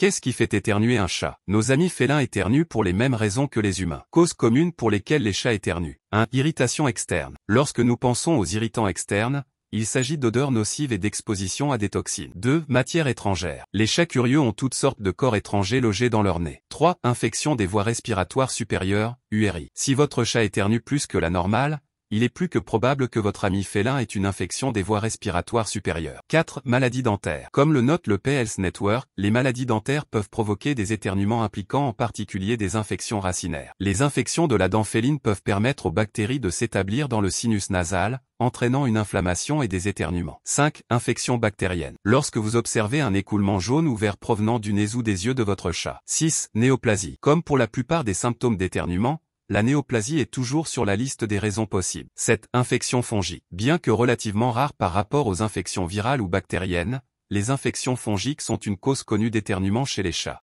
Qu'est-ce qui fait éternuer un chat Nos amis félins éternuent pour les mêmes raisons que les humains. Causes communes pour lesquelles les chats éternuent. 1. Irritation externe. Lorsque nous pensons aux irritants externes, il s'agit d'odeurs nocives et d'exposition à des toxines. 2. Matière étrangère. Les chats curieux ont toutes sortes de corps étrangers logés dans leur nez. 3. Infection des voies respiratoires supérieures, URI. Si votre chat éternue plus que la normale, il est plus que probable que votre ami félin ait une infection des voies respiratoires supérieures. 4. Maladies dentaires. Comme le note le PLS Network, les maladies dentaires peuvent provoquer des éternuements impliquant en particulier des infections racinaires. Les infections de la dent féline peuvent permettre aux bactéries de s'établir dans le sinus nasal, entraînant une inflammation et des éternuements. 5. Infections bactériennes. Lorsque vous observez un écoulement jaune ou vert provenant du nez ou des yeux de votre chat. 6. Néoplasie. Comme pour la plupart des symptômes d'éternuement, la néoplasie est toujours sur la liste des raisons possibles. Cette infection fongique, bien que relativement rare par rapport aux infections virales ou bactériennes, les infections fongiques sont une cause connue d'éternuement chez les chats.